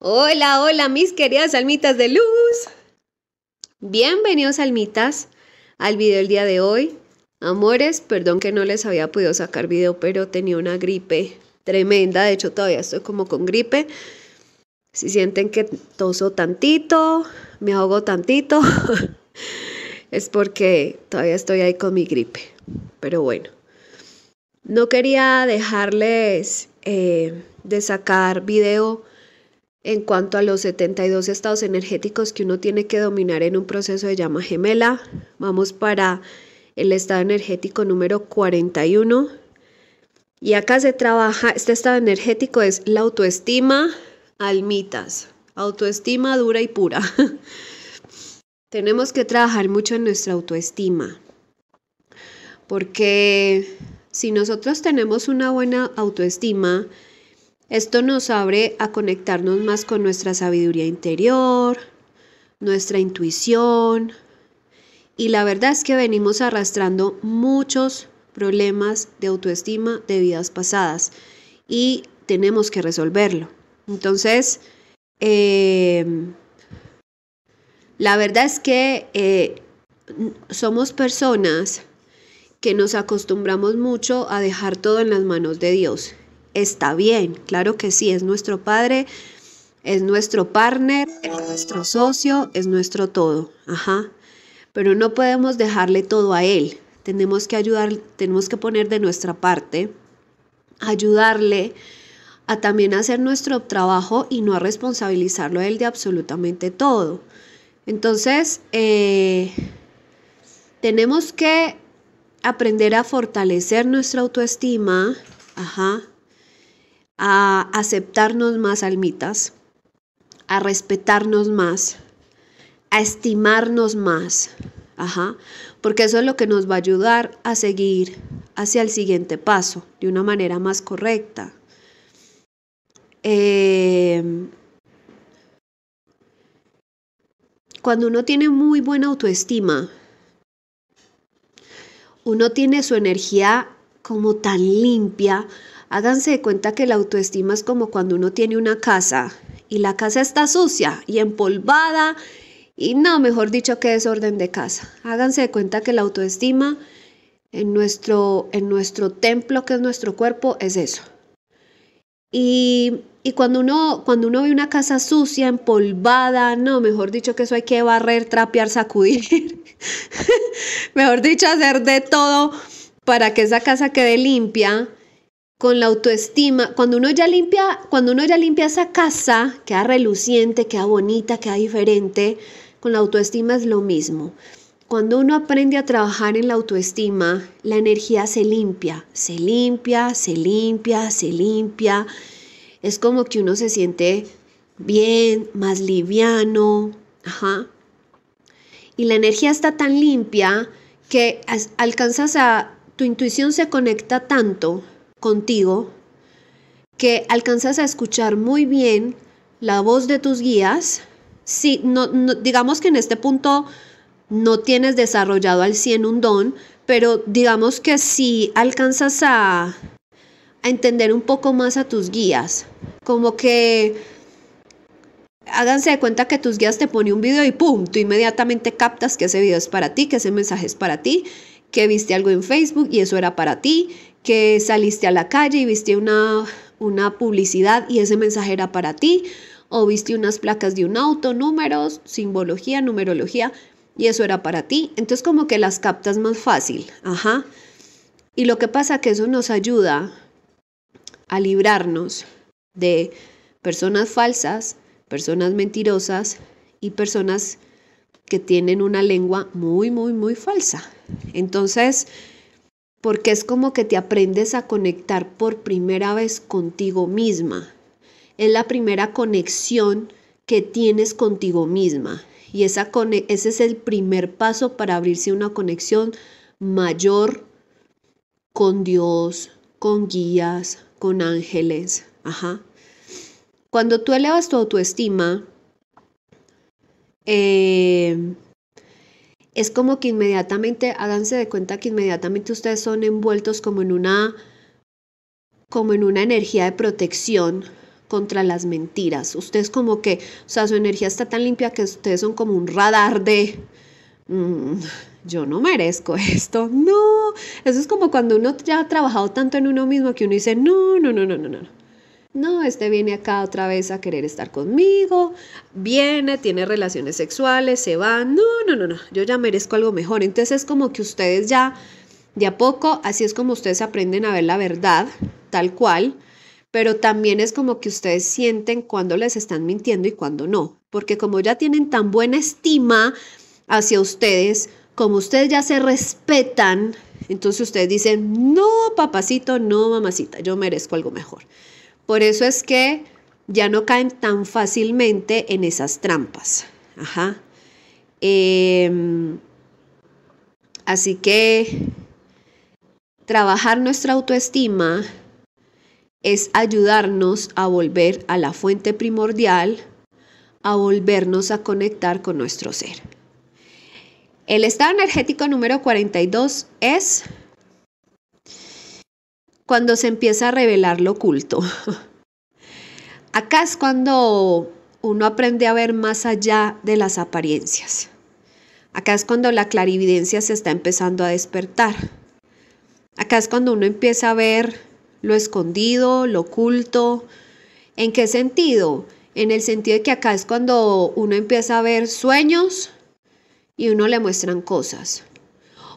Hola, hola, mis queridas almitas de luz. Bienvenidos, almitas, al video del día de hoy. Amores, perdón que no les había podido sacar video, pero tenía una gripe tremenda. De hecho, todavía estoy como con gripe. Si sienten que toso tantito, me ahogo tantito, es porque todavía estoy ahí con mi gripe. Pero bueno, no quería dejarles eh, de sacar video en cuanto a los 72 estados energéticos que uno tiene que dominar en un proceso de llama gemela. Vamos para el estado energético número 41. Y acá se trabaja, este estado energético es la autoestima almitas, autoestima dura y pura. Tenemos que trabajar mucho en nuestra autoestima, porque si nosotros tenemos una buena autoestima, esto nos abre a conectarnos más con nuestra sabiduría interior, nuestra intuición. Y la verdad es que venimos arrastrando muchos problemas de autoestima de vidas pasadas y tenemos que resolverlo. Entonces, em, la verdad es que eh, somos personas que nos acostumbramos mucho a dejar todo en las manos de Dios está bien, claro que sí, es nuestro padre, es nuestro partner, es nuestro socio, es nuestro todo, ajá. Pero no podemos dejarle todo a él, tenemos que ayudar, tenemos que poner de nuestra parte, ayudarle a también hacer nuestro trabajo y no a responsabilizarlo a él de absolutamente todo. Entonces, eh, tenemos que aprender a fortalecer nuestra autoestima, ajá, a aceptarnos más almitas, a respetarnos más, a estimarnos más. porque eso es lo que nos va a ayudar a seguir hacia el siguiente paso de una manera más correcta. Em, cuando uno tiene muy buena autoestima, uno tiene su energía como tan limpia, Háganse de cuenta que la autoestima es como cuando uno tiene una casa y la casa está sucia y empolvada y no, mejor dicho, que orden de casa. Háganse de cuenta que la autoestima en nuestro, en nuestro templo, que es nuestro cuerpo, es eso. Y, y cuando, uno, cuando uno ve una casa sucia, empolvada, no, mejor dicho que eso hay que barrer, trapear, sacudir, mejor dicho, hacer de todo para que esa casa quede limpia con la autoestima, cuando uno ya limpia, cuando uno ya limpia esa casa, queda reluciente, queda bonita, queda diferente, con la autoestima es lo mismo. Cuando uno aprende a trabajar en la autoestima, la energía se limpia, se limpia, se limpia, se limpia. Es como que uno se siente bien, más liviano, ajá. Y la energía está tan limpia que alcanzas a tu intuición se conecta tanto contigo, que alcanzas a escuchar muy bien la voz de tus guías. Si no, digamos que en este punto no tienes desarrollado al 100 un don, pero digamos que si alcanzas a, entender un poco más a tus guías, como que háganse de cuenta que tus guías te pone un video y pum, tú inmediatamente captas que ese video es para ti, que ese mensaje es para ti, que viste algo en Facebook y eso era para ti, que saliste a la calle y viste una, una publicidad y ese mensaje era para ti, o viste unas placas de un auto, números, simbología, numerología, y eso era para ti. Entonces como que las captas más fácil, ajá. Y lo que pasa que eso nos ayuda a librarnos de personas falsas, personas mentirosas y personas que tienen una lengua muy, muy, muy falsa. Entonces, porque es como que te aprendes a conectar por primera vez contigo misma. Es la primera conexión que tienes contigo misma y esa ese es el primer paso para abrirse una conexión mayor con Dios, con guías, con ángeles. Ajá. Cuando tú elevas tu autoestima, eh, es como que inmediatamente, háganse de cuenta que inmediatamente ustedes son envueltos como en una, como en una energía de protección contra las mentiras. Ustedes como que, o sea, su energía está tan limpia que ustedes son como un radar de, mm, yo no merezco esto, no. Eso es como cuando uno ya ha trabajado tanto en uno mismo que uno dice, no, no, no, no, no, no. No, este viene acá otra vez a querer estar conmigo, viene, tiene relaciones sexuales, se va. No, no, no, no, yo ya merezco algo mejor. Entonces es como que ustedes ya, de a poco, así es como ustedes aprenden a ver la verdad, tal cual, pero también es como que ustedes sienten cuando les están mintiendo y cuando no. Porque como ya tienen tan buena estima hacia ustedes, como ustedes ya se respetan, entonces ustedes dicen, no, papacito, no, mamacita, yo merezco algo mejor. Por eso es que ya no caen tan fácilmente en esas trampas. Em, así que trabajar nuestra autoestima es ayudarnos a volver a la fuente primordial, a volvernos a conectar con nuestro ser. El estado energético número 42 es cuando se empieza a revelar lo oculto. Acá es cuando uno aprende a ver más allá de las apariencias. Acá es cuando la clarividencia se está empezando a despertar. Acá es cuando uno empieza a ver lo escondido, lo oculto. ¿En qué sentido? En el sentido de que acá es cuando uno empieza a ver sueños y uno le muestran cosas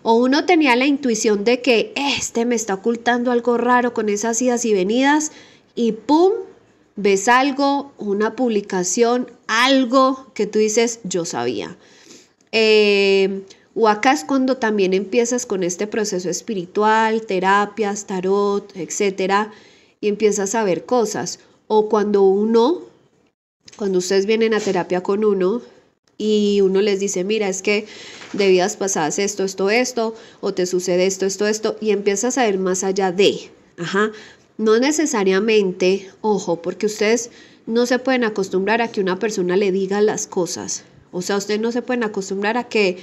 o uno tenía la intuición de que este me está ocultando algo raro con esas idas y venidas y ¡pum! ves algo, una publicación, algo que tú dices, yo sabía. o acá es cuando también empiezas con este proceso espiritual, terapias, tarot, etcétera, y empiezas a ver cosas. O cuando uno, cuando ustedes vienen a terapia con uno, y uno les dice, mira, es que de vidas pasadas esto, esto, esto, o te sucede esto, esto, esto, y empiezas a ir más allá de, ajá, no necesariamente, ojo, porque ustedes no se pueden acostumbrar a que una persona le diga las cosas, o sea, ustedes no se pueden acostumbrar a que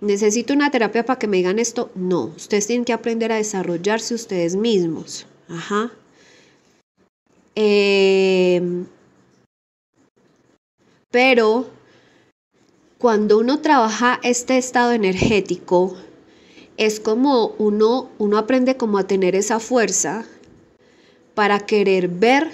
necesito una terapia para que me digan esto, no, ustedes tienen que aprender a desarrollarse ustedes mismos, ajá. Em, pero cuando uno trabaja este estado energético, es como uno, uno aprende como a tener esa fuerza para querer ver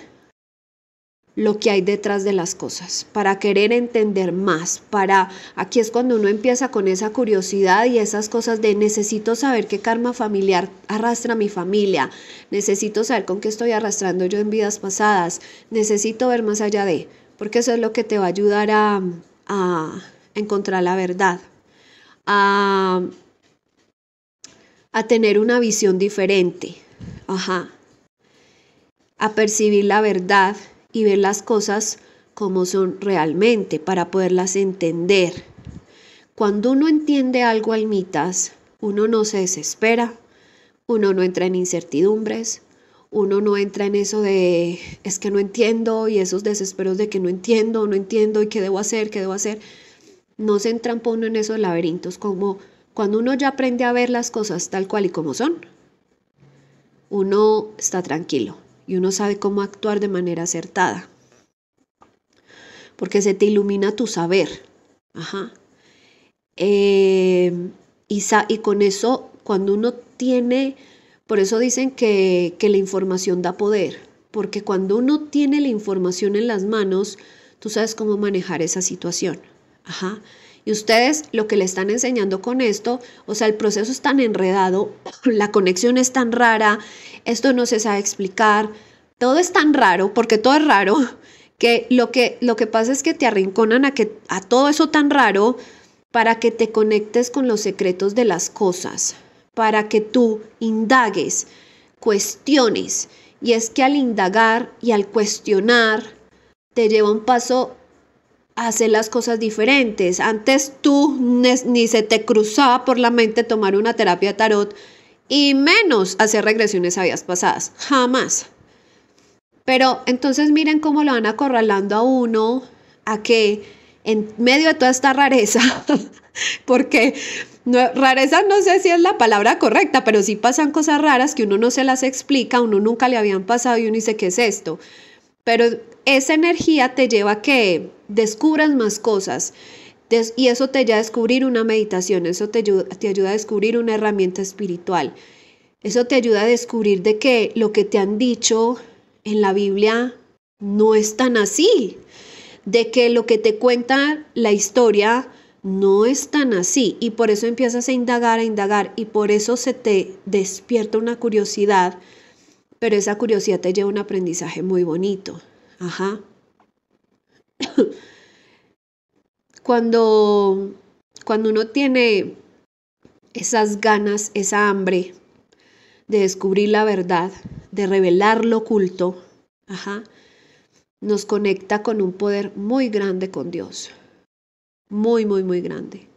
lo que hay detrás de las cosas, para querer entender más, para aquí es cuando uno empieza con esa curiosidad y esas cosas de necesito saber qué karma familiar arrastra mi familia, necesito saber con qué estoy arrastrando yo en vidas pasadas, necesito ver más allá de, porque eso es lo que te va a ayudar a, a encontrar la verdad, a, tener una visión diferente, ajá, a percibir la verdad y ver las cosas como son realmente para poderlas entender. Cuando uno entiende algo almitas, uno no se desespera, uno no entra en incertidumbres, uno no entra en eso de es que no entiendo y esos desesperos de que no entiendo, no entiendo y qué debo hacer, qué debo hacer. No se entrampa uno en esos laberintos como cuando uno ya aprende a ver las cosas tal cual y como son. Uno está tranquilo y uno sabe cómo actuar de manera acertada. Porque se te ilumina tu saber. Ajá. Eh, y, y con eso, cuando uno tiene, por eso dicen que la información da poder, porque cuando uno tiene la información en las manos, tú sabes cómo manejar esa situación. Ajá. Y ustedes lo que le están enseñando con esto, o sea, el proceso es tan enredado, la conexión es tan rara, esto no se sabe explicar, todo es tan raro, porque todo es raro, que lo que, lo que pasa es que te arrinconan a, que, a todo eso tan raro para que te conectes con los secretos de las cosas, para que tú indagues, cuestiones. Y es que al indagar y al cuestionar te lleva un paso hacer las cosas diferentes. Antes tú ni se te cruzaba por la mente tomar una terapia tarot y menos hacer regresiones a pasadas. Jamás. Pero entonces miren cómo lo van acorralando a uno a que en medio de toda esta rareza, porque rareza no sé si es la palabra correcta, pero sí pasan cosas raras que uno no se las explica, uno nunca le habían pasado y uno dice, ¿qué es esto? Pero esa energía te lleva a que descubras más cosas. y eso te ayuda a descubrir una meditación, eso te ayuda, te ayuda a descubrir una herramienta espiritual. Eso te ayuda a descubrir de que lo que te han dicho en la Biblia no es tan así, de que lo que te cuenta la historia no es tan así y por eso empiezas a indagar, a indagar y por eso se te despierta una curiosidad, pero esa curiosidad te lleva a un aprendizaje muy bonito. Ajá. Cuando, cuando uno tiene esas ganas, esa hambre de descubrir la verdad, de revelar lo oculto, ajá, nos conecta con un poder muy grande con Dios. Muy, muy, muy grande.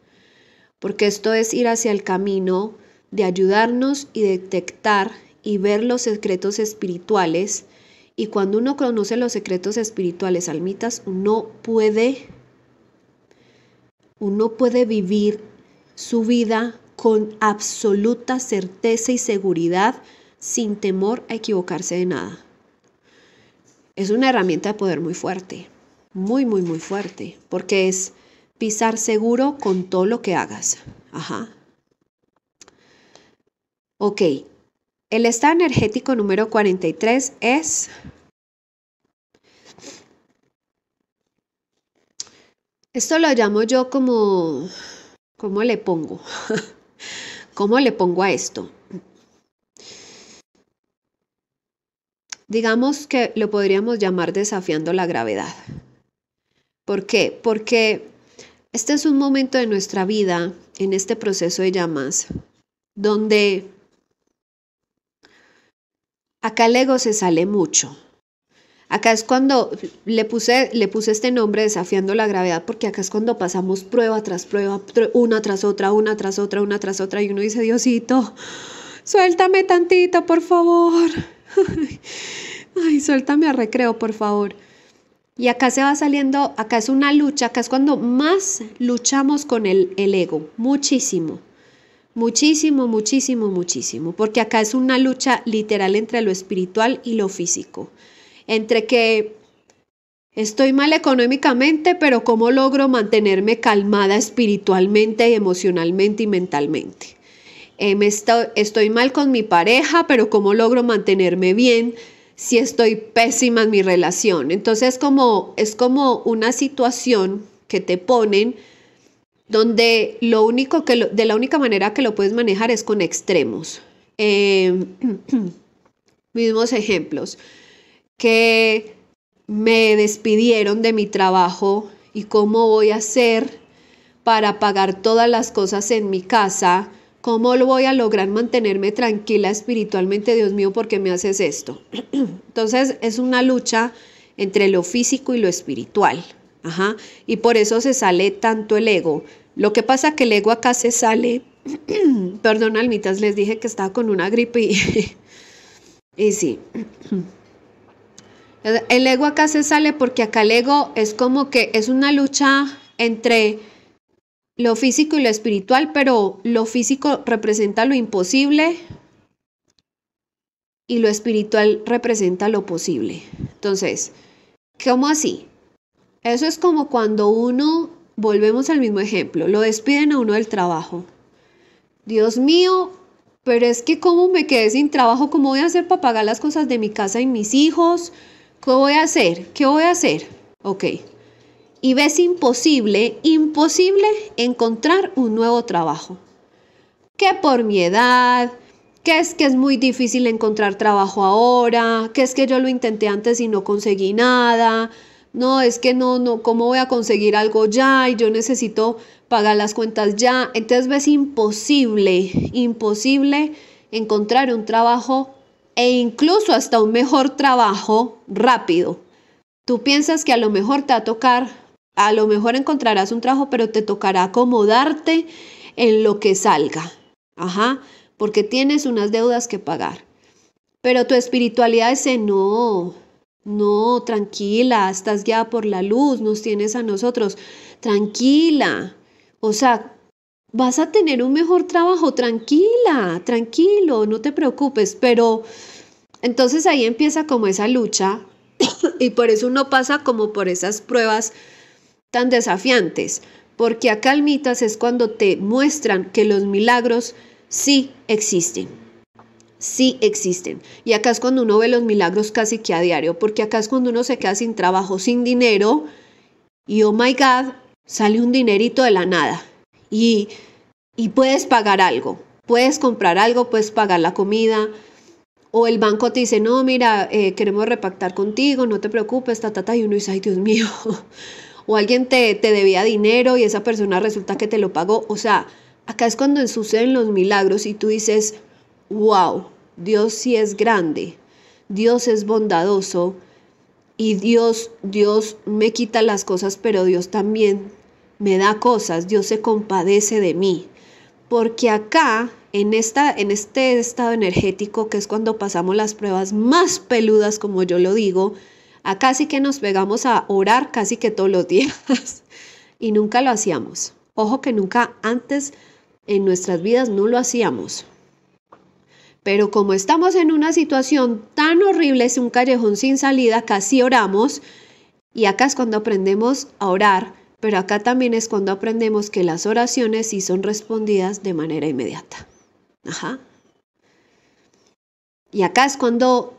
Porque esto es ir hacia el camino de ayudarnos y detectar y ver los secretos espirituales y cuando uno conoce los secretos espirituales almitas, uno puede, uno puede vivir su vida con absoluta certeza y seguridad, sin temor a equivocarse de nada. Es una herramienta de poder muy fuerte, muy, muy, muy fuerte, porque es pisar seguro con todo lo que hagas. Ajá. Ok, el estado energético número 43 es Esto lo llamo yo como, ¿cómo le pongo? ¿Cómo le pongo a esto? Digamos que lo podríamos llamar desafiando la gravedad. ¿Por qué? Porque este es un momento de nuestra vida, en este proceso de llamas, donde Acá el ego se sale mucho. Acá es cuando le puse, le puse este nombre desafiando la gravedad, porque acá es cuando pasamos prueba tras prueba, una tras otra, una tras otra, una tras otra, y uno dice, Diosito, suéltame tantito, por favor. Ay, suéltame a recreo, por favor. Y acá se va saliendo, acá es una lucha, acá es cuando más luchamos con el, el ego, muchísimo. Muchísimo, muchísimo, muchísimo, porque acá es una lucha literal entre lo espiritual y lo físico, entre que estoy mal económicamente, pero ¿cómo logro mantenerme calmada espiritualmente, emocionalmente y mentalmente? Eh, estoy mal con mi pareja, pero ¿cómo logro mantenerme bien si estoy pésima en mi relación? Entonces como, es como una situación que te ponen donde lo único que de la única manera que lo puedes manejar es con extremos. Eh, mismos ejemplos, que me despidieron de mi trabajo y cómo voy a hacer para pagar todas las cosas en mi casa, cómo lo voy a lograr mantenerme tranquila espiritualmente, Dios mío, porque me haces esto. Entonces es una lucha entre lo físico y lo espiritual. Ajá. Y por eso se sale tanto el ego. Lo que pasa que el ego acá se sale, perdón, almitas, les dije que estaba con una gripe y, y sí. El ego acá se sale porque acá el ego es como que es una lucha entre lo físico y lo espiritual, pero lo físico representa lo imposible y lo espiritual representa lo posible. Entonces, ¿cómo así? Eso es como cuando uno, volvemos al mismo ejemplo, lo despiden a uno del trabajo. Dios mío, pero es que cómo me quedé sin trabajo, ¿cómo voy a hacer para pagar las cosas de mi casa y mis hijos? ¿Qué voy a hacer? ¿Qué voy a hacer? Ok. Y ves imposible, imposible encontrar un nuevo trabajo. Que por mi edad, que es que es muy difícil encontrar trabajo ahora, que es que yo lo intenté antes y no conseguí nada, no, es que no, no, ¿cómo voy a conseguir algo ya? Y yo necesito pagar las cuentas ya. Entonces ves imposible, imposible encontrar un trabajo e incluso hasta un mejor trabajo rápido. Tú piensas que a lo mejor te va a tocar, a lo mejor encontrarás un trabajo, pero te tocará acomodarte en lo que salga. Ajá, porque tienes unas deudas que pagar. Pero tu espiritualidad dice, no, no, tranquila, estás ya por la luz, nos tienes a nosotros. Tranquila. O sea, vas a tener un mejor trabajo, tranquila, tranquilo, no te preocupes. Pero entonces ahí empieza como esa lucha y por eso uno pasa como por esas pruebas tan desafiantes. Porque a calmitas es cuando te muestran que los milagros sí existen sí existen. Y acá es cuando uno ve los milagros casi que a diario, porque acá es cuando uno se queda sin trabajo, sin dinero, y oh my God, sale un dinerito de la nada. Y, y puedes pagar algo, puedes comprar algo, puedes pagar la comida. O el banco te dice, no, mira, eh, queremos repactar contigo, no te preocupes, ta, tata Y uno dice, ay, Dios mío. o alguien te, te debía dinero y esa persona resulta que te lo pagó. O sea, acá es cuando suceden los milagros y tú dices, wow, Dios sí es grande, Dios es bondadoso y Dios, Dios me quita las cosas, pero Dios también me da cosas, Dios se compadece de mí. Porque acá, en, esta, en este estado energético, que es cuando pasamos las pruebas más peludas, como yo lo digo, acá sí que nos pegamos a orar casi que todos los días y nunca lo hacíamos. Ojo que nunca antes en nuestras vidas no lo hacíamos. Pero como estamos en una situación tan horrible, es un callejón sin salida, casi oramos. Y acá es cuando aprendemos a orar, pero acá también es cuando aprendemos que las oraciones sí son respondidas de manera inmediata. Ajá. Y acá es cuando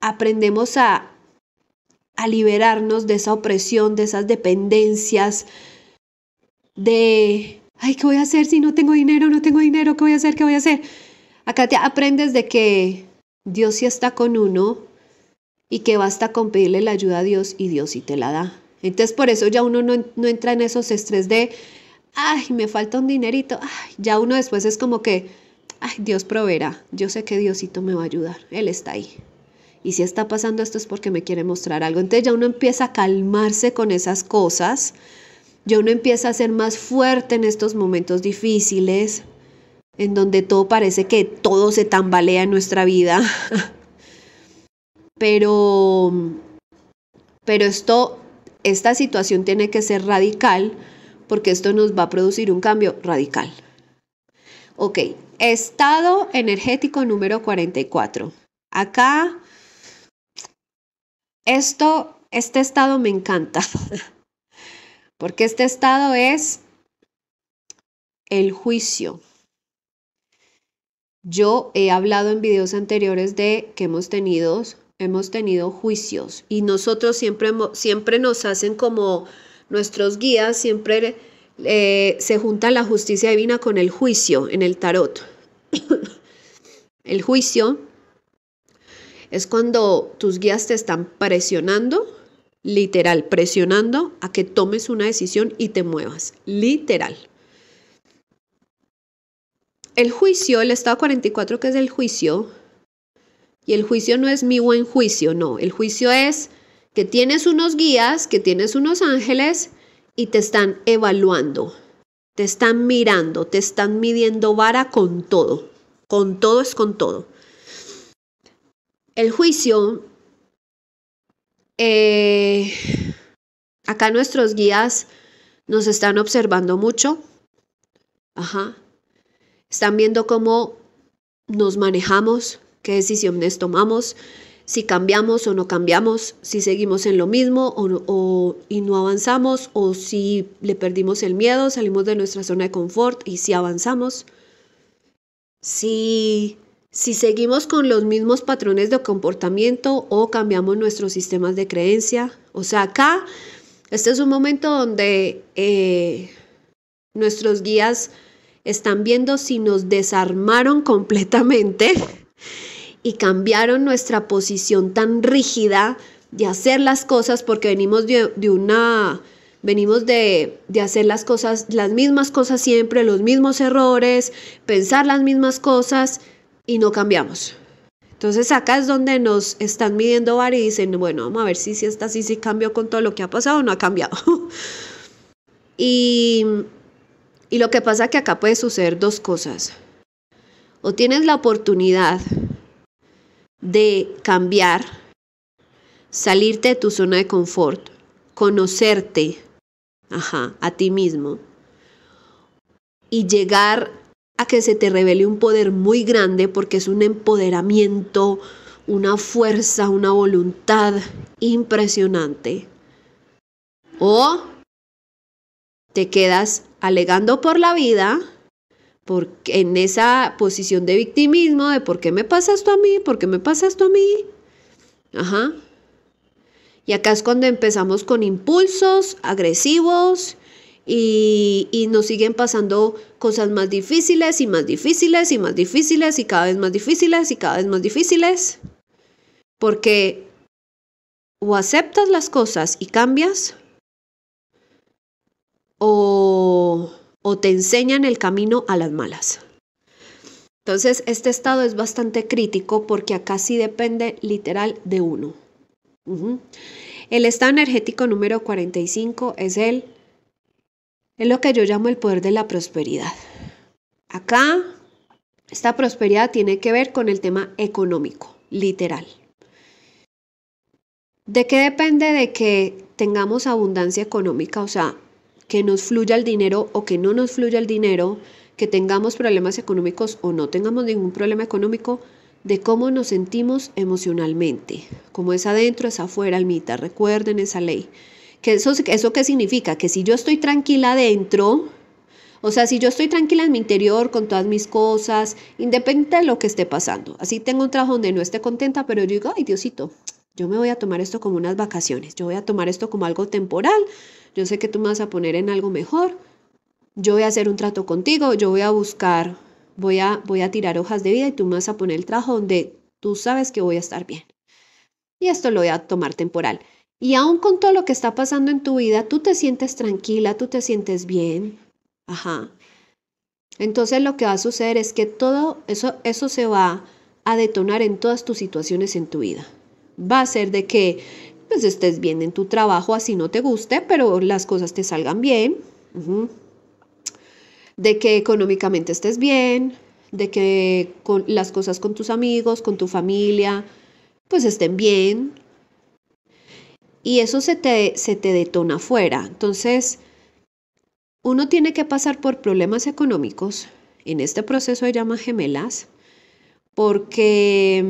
aprendemos a, a liberarnos de esa opresión, de esas dependencias, de, ay, ¿qué voy a hacer si no tengo dinero? No tengo dinero, ¿qué voy a hacer? ¿Qué voy a hacer? Acá te aprendes de que Dios sí está con uno y que basta con pedirle la ayuda a Dios y Dios sí te la da. Entonces por eso ya uno no, entra en esos estrés de, ay, me falta un dinerito. ya uno después es como que, ay, Dios proveerá. Yo sé que Diosito me va a ayudar. Él está ahí. Y si está pasando esto es porque me quiere mostrar algo. Entonces ya uno empieza a calmarse con esas cosas. Ya uno empieza a ser más fuerte en estos momentos difíciles en donde todo parece que todo se tambalea en nuestra vida. pero, pero esto, esta situación tiene que ser radical porque esto nos va a producir un cambio radical. Ok, estado energético número 44. Acá, esto, este estado me encanta, porque este estado es el juicio. Yo he hablado en videos anteriores de que hemos tenido, hemos tenido juicios y nosotros siempre, siempre nos hacen como nuestros guías, siempre eh, se junta la justicia divina con el juicio en el tarot. el juicio es cuando tus guías te están presionando, literal, presionando a que tomes una decisión y te muevas, literal el juicio, el estado 44 que es el juicio, y el juicio no es mi buen juicio, no, el juicio es que tienes unos guías, que tienes unos ángeles y te están evaluando, te están mirando, te están midiendo vara con todo, con todo es con todo. El juicio, eh, acá nuestros guías nos están observando mucho, ajá, están viendo cómo nos manejamos, qué decisiones tomamos, si cambiamos o no cambiamos, si seguimos en lo mismo o, y no avanzamos, o si le perdimos el miedo, salimos de nuestra zona de confort y si avanzamos. Si, si seguimos con los mismos patrones de comportamiento o cambiamos nuestros sistemas de creencia. O sea, acá, este es un momento donde eh, nuestros guías están viendo si nos desarmaron completamente y cambiaron nuestra posición tan rígida de hacer las cosas porque venimos de, una venimos de, hacer las cosas las mismas cosas siempre los mismos errores pensar las mismas cosas y no cambiamos entonces acá es donde nos están midiendo varios y dicen bueno vamos a ver si si esta sí si, si cambió con todo lo que ha pasado o no ha cambiado y y lo que pasa es que acá puede suceder dos cosas. O tienes la oportunidad de cambiar, salirte de tu zona de confort, conocerte ajá, a ti mismo y llegar a que se te revele un poder muy grande porque es un empoderamiento, una fuerza, una voluntad impresionante. O te quedas alegando por la vida, porque en esa posición de victimismo, de por qué me pasa esto a mí, por qué me pasa esto a mí. Ajá. Y acá es cuando empezamos con impulsos agresivos y, y nos siguen pasando cosas más difíciles y más difíciles y más difíciles y cada vez más difíciles y cada vez más difíciles. Porque o aceptas las cosas y cambias o, te enseñan el camino a las malas. Entonces, este estado es bastante crítico porque acá sí depende literal de uno. El estado energético número 45 es el es lo que yo llamo el poder de la prosperidad. Acá esta prosperidad tiene que ver con el tema económico, literal. ¿De qué depende de que tengamos abundancia económica? O sea, que nos fluya el dinero o que no nos fluya el dinero, que tengamos problemas económicos o no tengamos ningún problema económico, de cómo nos sentimos emocionalmente, como es adentro, es afuera, almita, recuerden esa ley. ¿Que eso, ¿Eso qué significa? Que si yo estoy tranquila adentro, o sea, si yo estoy tranquila en mi interior con todas mis cosas, independiente de lo que esté pasando, así tengo un trabajo donde no esté contenta, pero yo digo, ay Diosito, yo me voy a tomar esto como unas vacaciones, yo voy a tomar esto como algo temporal, yo sé que tú me vas a poner en algo mejor, yo voy a hacer un trato contigo, yo voy a buscar, voy a, voy a tirar hojas de vida y tú me vas a poner el trabajo donde tú sabes que voy a estar bien. Y esto lo voy a tomar temporal. Y aún con todo lo que está pasando en tu vida, tú te sientes tranquila, tú te sientes bien. Ajá. Entonces lo que va a suceder es que todo eso, eso se va a detonar en todas tus situaciones en tu vida. Va a ser de que pues estés bien en tu trabajo, así no te guste, pero las cosas te salgan bien. De que económicamente estés bien, de que las cosas con tus amigos, con tu familia, pues estén bien. Y eso se te, se te detona afuera. Entonces, uno tiene que pasar por problemas económicos en este proceso de llamas gemelas porque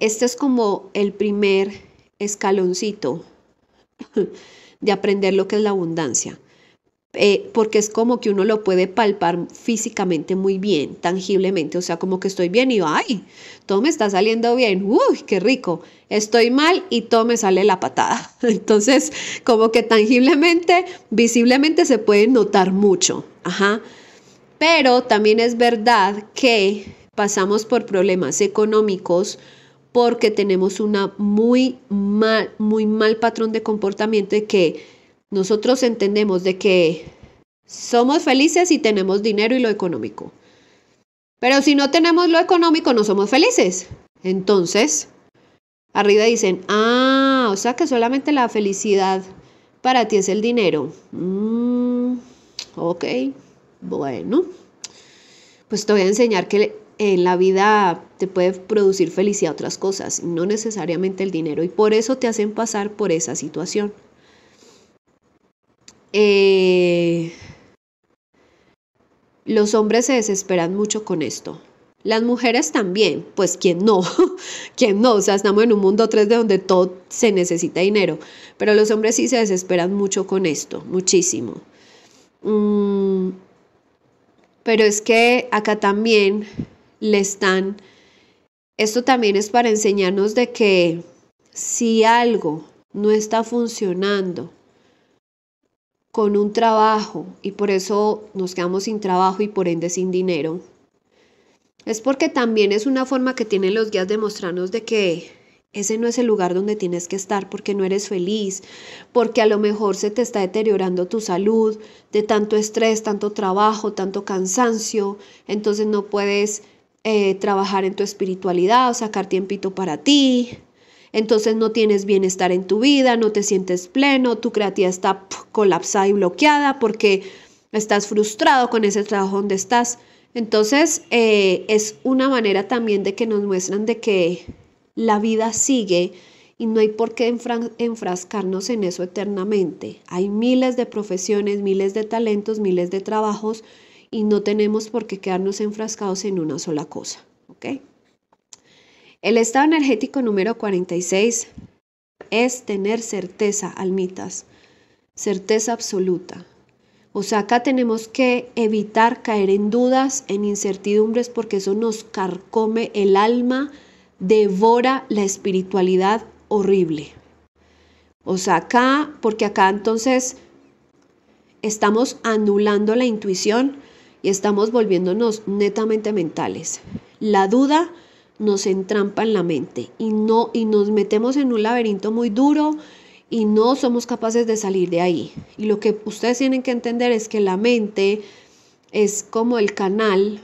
este es como el primer escaloncito de aprender lo que es la abundancia, eh, porque es como que uno lo puede palpar físicamente muy bien, tangiblemente, o sea, como que estoy bien y ay, todo me está saliendo bien, uy, qué rico, estoy mal y todo me sale la patada. Entonces, como que tangiblemente, visiblemente se puede notar mucho, ajá. Pero también es verdad que pasamos por problemas económicos, porque tenemos una muy mal, muy mal patrón de comportamiento de que nosotros entendemos de que somos felices si tenemos dinero y lo económico. Pero si no tenemos lo económico, no somos felices. Entonces, arriba dicen, ah, o sea que solamente la felicidad para ti es el dinero. Mm, ok, bueno. Pues te voy a enseñar que en la vida te puede producir felicidad otras cosas, no necesariamente el dinero, y por eso te hacen pasar por esa situación. Eh, los hombres se desesperan mucho con esto. Las mujeres también, pues quién no, quién no, o sea, estamos en un mundo 3D donde todo se necesita dinero, pero los hombres sí se desesperan mucho con esto, muchísimo. Mm, pero es que acá también están... Esto también es para enseñarnos de que si algo no está funcionando con un trabajo y por eso nos quedamos sin trabajo y por ende sin dinero, es porque también es una forma que tienen los guías de mostrarnos de que ese no es el lugar donde tienes que estar porque no eres feliz, porque a lo mejor se te está deteriorando tu salud de tanto estrés, tanto trabajo, tanto cansancio, entonces no puedes eh, trabajar en tu espiritualidad, o sacar tiempito para ti. Entonces no tienes bienestar en tu vida, no te sientes pleno, tu creatividad está colapsada y bloqueada porque estás frustrado con ese trabajo donde estás. Entonces eh, es una manera también de que nos muestran de que la vida sigue y no hay por qué enfrascarnos en eso eternamente. Hay miles de profesiones, miles de talentos, miles de trabajos y no tenemos por qué quedarnos enfrascados en una sola cosa. ¿ok? El estado energético número 46 es tener certeza, almitas, certeza absoluta. O sea, acá tenemos que evitar caer en dudas, en incertidumbres, porque eso nos carcome el alma, devora la espiritualidad horrible. O sea, acá, porque acá entonces estamos anulando la intuición, y estamos volviéndonos netamente mentales. La duda nos entrampa en la mente y no y nos metemos en un laberinto muy duro y no somos capaces de salir de ahí. Y lo que ustedes tienen que entender es que la mente es como el canal,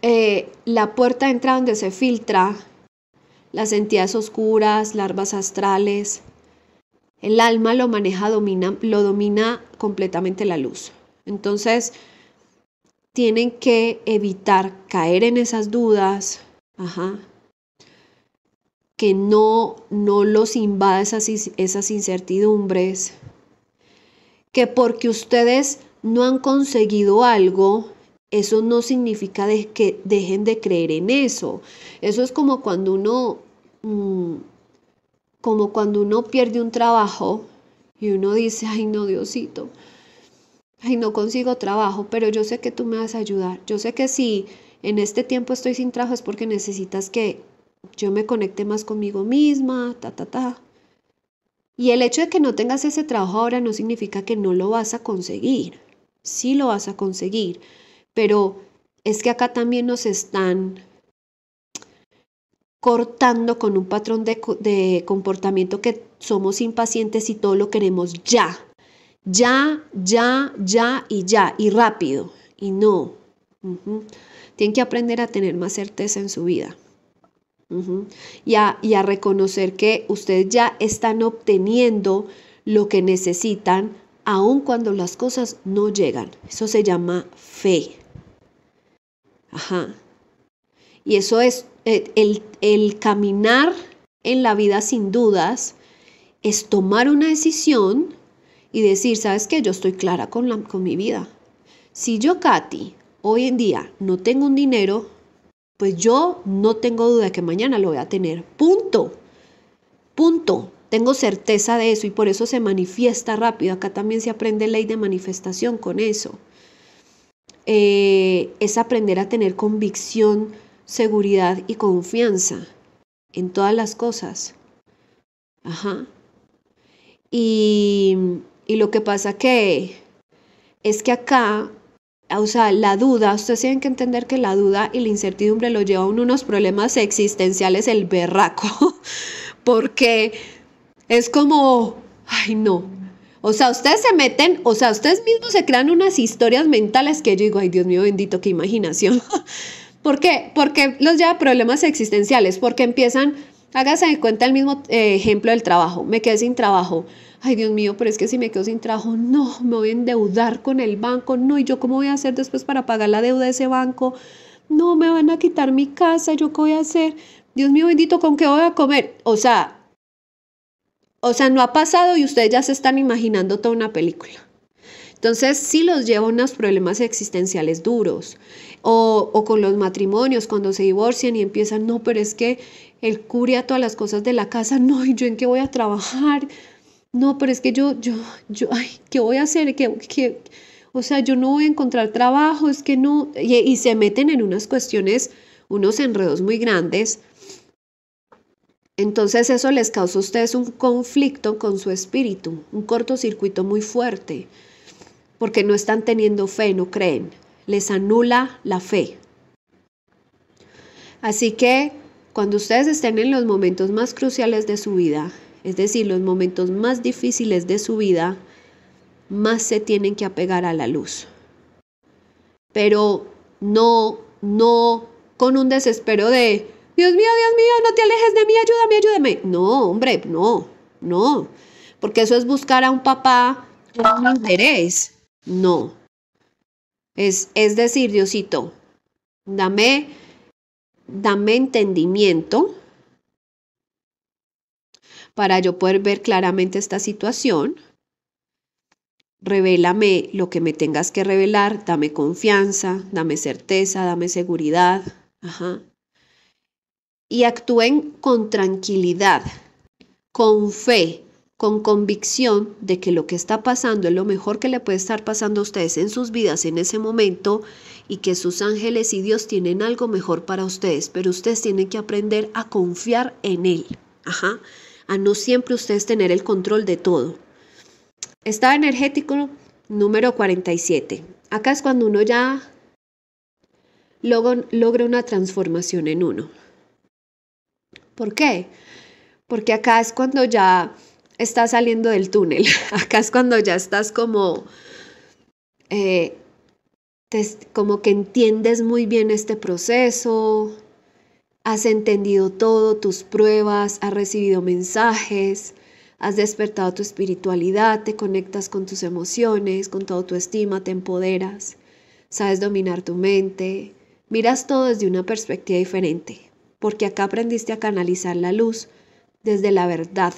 eh, la puerta de entrada donde se filtra las entidades oscuras, larvas astrales. El alma lo maneja, lo domina completamente la luz. Entonces, tienen que evitar caer en esas dudas, que no, no los invada esas, incertidumbres, que porque ustedes no han conseguido algo, eso no significa que dejen de creer en eso. Eso es como cuando uno, mm, como cuando uno pierde un trabajo y uno dice, ay no, Diosito, y no consigo trabajo, pero yo sé que tú me vas a ayudar. Yo sé que si en este tiempo estoy sin trabajo es porque necesitas que yo me conecte más conmigo misma, ta, ta, ta. Y el hecho de que no tengas ese trabajo ahora no significa que no lo vas a conseguir. Sí lo vas a conseguir, pero es que acá también nos están cortando con un patrón de comportamiento que somos impacientes y todo lo queremos ya ya, ya, ya y ya, y rápido, y no. Tienen que aprender a tener más certeza en su vida y, a, reconocer que ustedes ya están obteniendo lo que necesitan, aun cuando las cosas no llegan. Eso se llama fe. Ajá. Y eso es eh, el, el caminar en la vida sin dudas, es tomar una decisión y decir, ¿sabes qué? Yo estoy clara con, con mi vida. Si yo, Katy, hoy en día no tengo un dinero, pues yo no tengo duda que mañana lo voy a tener. Punto. Punto. Tengo certeza de eso y por eso se manifiesta rápido. Acá también se aprende ley de manifestación con eso. Eh, es aprender a tener convicción, seguridad y confianza en todas las cosas. Ajá. Y y lo que pasa que es que acá, o sea, la duda, ustedes tienen que entender que la duda y la incertidumbre lo llevan a unos problemas existenciales el berraco, porque es como, ay no. O sea, ustedes se meten, o sea, ustedes mismos se crean unas historias mentales que yo digo, ay Dios mío bendito, qué imaginación. ¿Por qué? Porque los lleva a problemas existenciales, porque empiezan, hágase de cuenta el mismo eh, ejemplo del trabajo, me quedé sin trabajo, ay Dios mío, pero es que si me quedo sin trabajo, no, me voy a endeudar con el banco, no, y yo cómo voy a hacer después para pagar la deuda de ese banco, no, me van a quitar mi casa, yo qué voy a hacer, Dios mío bendito, ¿con qué voy a comer? O sea, o sea, no ha pasado y ustedes ya se están imaginando toda una película. Entonces sí los lleva a unos problemas existenciales duros. O, con los matrimonios, cuando se divorcian y empiezan, no, pero es que él a todas las cosas de la casa, no, ¿y yo en qué voy a trabajar? no, pero es que yo, yo, yo, ay, ¿qué voy a hacer? O sea, yo no voy a encontrar trabajo, es que no, y se meten en unas cuestiones, unos enredos muy grandes. Entonces eso les causa a ustedes un conflicto con su espíritu, un cortocircuito muy fuerte, porque no están teniendo fe, no creen, les anula la fe. Así que cuando ustedes estén en los momentos más cruciales de su vida, es decir, los momentos más difíciles de su vida más se tienen que apegar a la luz. Pero no, no con un desespero de, Dios mío, Dios mío, no te alejes de mí, ayúdame, ayúdame. No, hombre, no, no. Porque eso es buscar a un papá un interés. No. Es, es decir, Diosito, dame, dame entendimiento para yo poder ver claramente esta situación. Revélame lo que me tengas que revelar, dame confianza, dame certeza, dame seguridad. Ajá. Y actúen con tranquilidad, con fe, con convicción de que lo que está pasando es lo mejor que le puede estar pasando a ustedes en sus vidas en ese momento y que sus ángeles y Dios tienen algo mejor para ustedes, pero ustedes tienen que aprender a confiar en Él. Ajá a no siempre ustedes tener el control de todo. Estado energético número 47. Acá es cuando uno ya logra una transformación en uno. ¿Por qué? Porque acá es cuando ya estás saliendo del túnel, acá es cuando ya estás como, eh, como que entiendes muy bien este proceso, Has entendido todo, tus pruebas, has recibido mensajes, has despertado tu espiritualidad, te conectas con tus emociones, con toda tu estima, te empoderas, sabes dominar tu mente, miras todo desde una perspectiva diferente, porque acá aprendiste a canalizar la luz desde la verdad.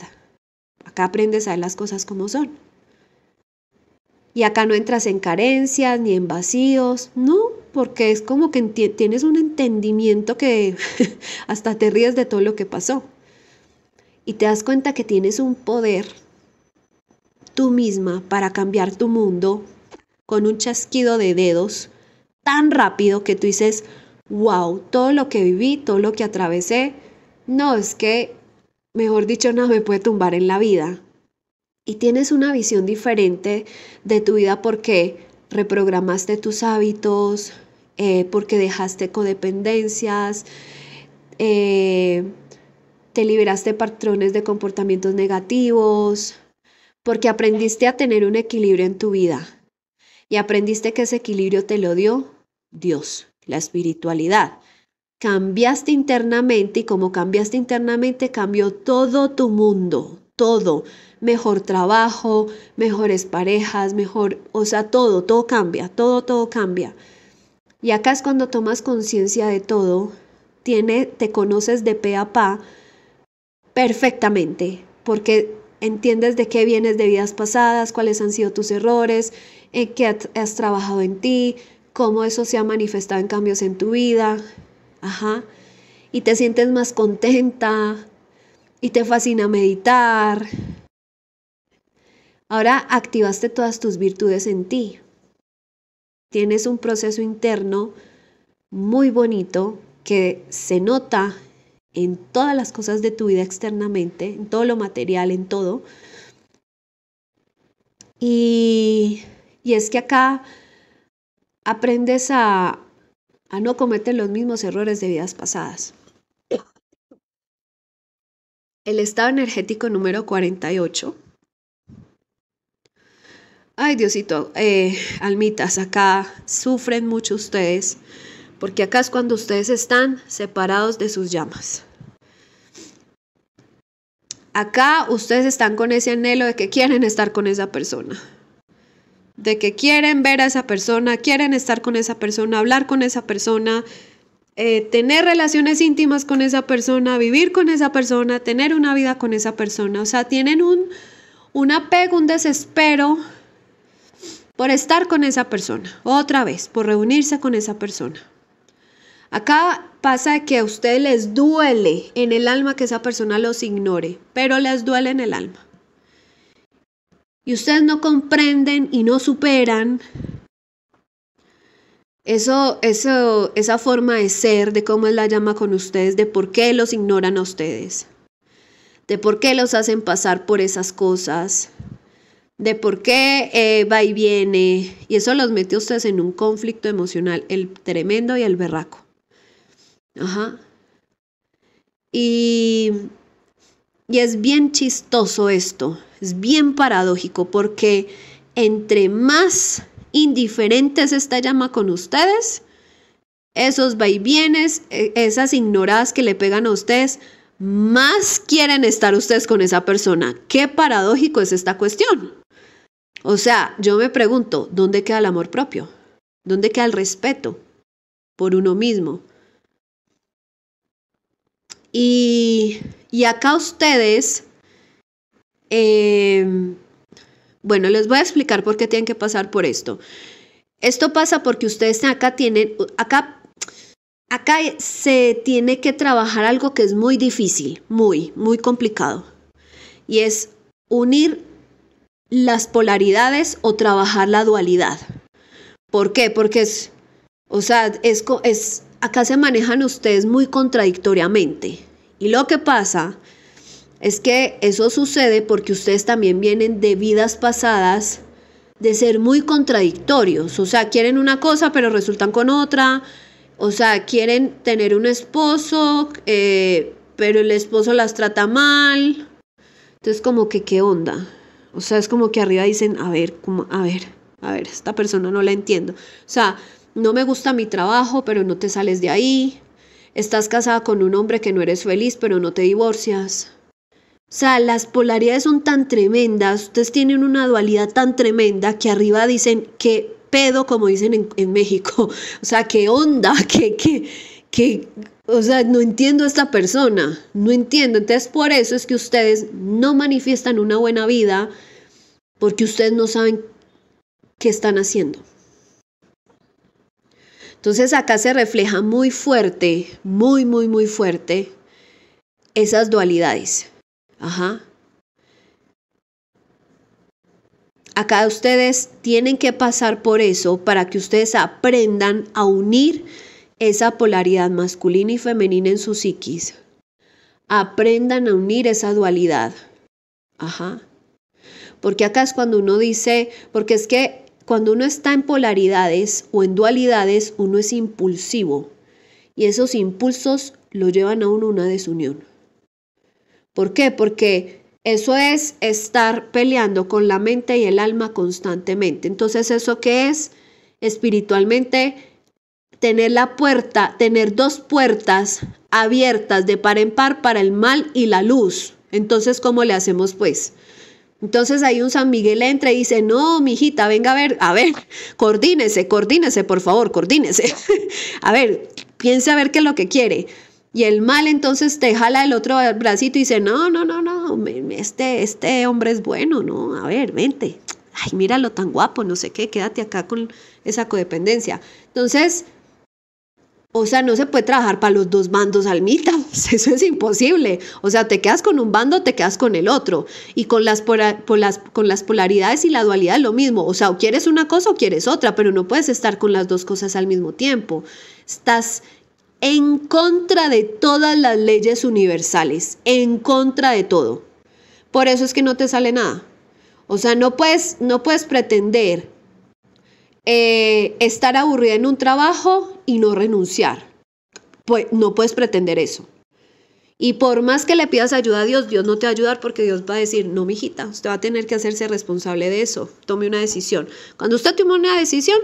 Acá aprendes a ver las cosas como son. Y acá no entras en carencias ni en vacíos, no, porque es como que tienes un entendimiento que hasta te ríes de todo lo que pasó. Y te das cuenta que tienes un poder tú misma para cambiar tu mundo con un chasquido de dedos tan rápido que tú dices, wow, todo lo que viví, todo lo que atravesé, no es que, mejor dicho, nada me puede tumbar en la vida y tienes una visión diferente de tu vida porque reprogramaste tus hábitos, eh, porque dejaste codependencias, eh, te liberaste patrones de comportamientos negativos, porque aprendiste a tener un equilibrio en tu vida y aprendiste que ese equilibrio te lo dio Dios, la espiritualidad. Cambiaste internamente y como cambiaste internamente cambió todo tu mundo, todo, mejor trabajo, mejores parejas, mejor, o sea, todo, todo cambia, todo, todo cambia. Y acá es cuando tomas conciencia de todo, tiene, te conoces de pe a pa perfectamente, porque entiendes de qué vienes de vidas pasadas, cuáles han sido tus errores, en qué has trabajado en ti, cómo eso se ha manifestado en cambios en tu vida, ajá, y te sientes más contenta, y te fascina meditar. Ahora activaste todas tus virtudes en ti. Tienes un proceso interno muy bonito que se nota en todas las cosas de tu vida externamente, en todo lo material, en todo. Y, es que acá aprendes a no cometer los mismos errores de vidas pasadas el estado energético número 48. Ay, Diosito, eh, almitas, acá sufren mucho ustedes, porque acá es cuando ustedes están separados de sus llamas. Acá ustedes están con ese anhelo de que quieren estar con esa persona, de que quieren ver a esa persona, quieren estar con esa persona, hablar con esa persona, eh, tener relaciones íntimas con esa persona, vivir con esa persona, tener una vida con esa persona. O sea, tienen un, un apego, un desespero por estar con esa persona, otra vez, por reunirse con esa persona. Acá pasa que a ustedes les duele en el alma que esa persona los ignore, pero les duele en el alma. Y ustedes no comprenden y no superan eso, eso, esa forma de ser, de cómo es la llama con ustedes, de por qué los ignoran a ustedes, de por qué los hacen pasar por esas cosas, de por qué eh, va y viene, y eso los mete ustedes en un conflicto emocional, el tremendo y el berraco. Ajá. Y, y es bien chistoso esto, es bien paradójico, porque entre más indiferente esta llama con ustedes, esos vaivienes, e, esas ignoradas que le pegan a ustedes, más quieren estar ustedes con esa persona. Qué paradójico es esta cuestión. O sea, yo me pregunto, ¿dónde queda el amor propio? ¿Dónde queda el respeto por uno mismo? Y, y acá ustedes em, bueno, les voy a explicar por qué tienen que pasar por esto. Esto pasa porque ustedes acá tienen, acá, acá se tiene que trabajar algo que es muy difícil, muy, muy complicado. Y es unir las polaridades o trabajar la dualidad. ¿Por qué? Porque es, o sea, es, es acá se manejan ustedes muy contradictoriamente. Y lo que pasa es que eso sucede porque ustedes también vienen de vidas pasadas de ser muy contradictorios. O sea, quieren una cosa pero resultan con otra. O sea, quieren tener un esposo, eh, pero el esposo las trata mal. Entonces, como que, ¿qué onda? O sea, es como que arriba dicen, a ver, como, a ver, a ver, esta persona no la entiendo. O sea, no me gusta mi trabajo, pero no te sales de ahí. Estás casada con un hombre que no eres feliz, pero no te divorcias. O sea, las polaridades son tan tremendas, ustedes tienen una dualidad tan tremenda que arriba dicen que pedo, como dicen en, México. O sea, qué onda, qué, qué, que, o sea, no entiendo a esta persona, no entiendo. Entonces, por eso es que ustedes no manifiestan una buena vida porque ustedes no saben qué están haciendo. Entonces acá se refleja muy fuerte, muy, muy, muy fuerte esas dualidades. Ajá. Acá ustedes tienen que pasar por eso para que ustedes aprendan a unir esa polaridad masculina y femenina en su psiquis. Aprendan a unir esa dualidad. Ajá. Porque acá es cuando uno dice, porque es que cuando uno está en polaridades o en dualidades, uno es impulsivo. Y esos impulsos lo llevan a uno a una desunión. ¿Por qué? Porque eso es estar peleando con la mente y el alma constantemente. Entonces, ¿eso qué es? Espiritualmente, tener la puerta, tener dos puertas abiertas de par en par para el mal y la luz. Entonces, ¿cómo le hacemos pues? Entonces ahí un San Miguel entra y dice, no, mijita, venga a ver, a ver, coordínese, coordínese, por favor, coordínese. a ver, piense a ver qué es lo que quiere. Y el mal entonces te jala el otro bracito y dice, no, no, no, no, este, este hombre es bueno, no, a ver, vente. Ay, míralo tan guapo, no sé qué, quédate acá con esa codependencia. Entonces, o sea, no se puede trabajar para los dos bandos al mitad, eso es imposible. O sea, te quedas con un bando, te quedas con el otro. Y con las, con las polaridades y la dualidad es lo mismo. O sea, o quieres una cosa o quieres otra, pero no puedes estar con las dos cosas al mismo tiempo. Estás en contra de todas las leyes universales, en contra de todo. Por eso es que no te sale nada. O sea, no puedes, no puedes pretender eh, estar aburrida en un trabajo y no renunciar. Pues no puedes pretender eso. Y por más que le pidas ayuda a Dios, Dios no te va a ayudar porque Dios va a decir, no, mijita, usted va a tener que hacerse responsable de eso, tome una decisión. Cuando usted toma una decisión,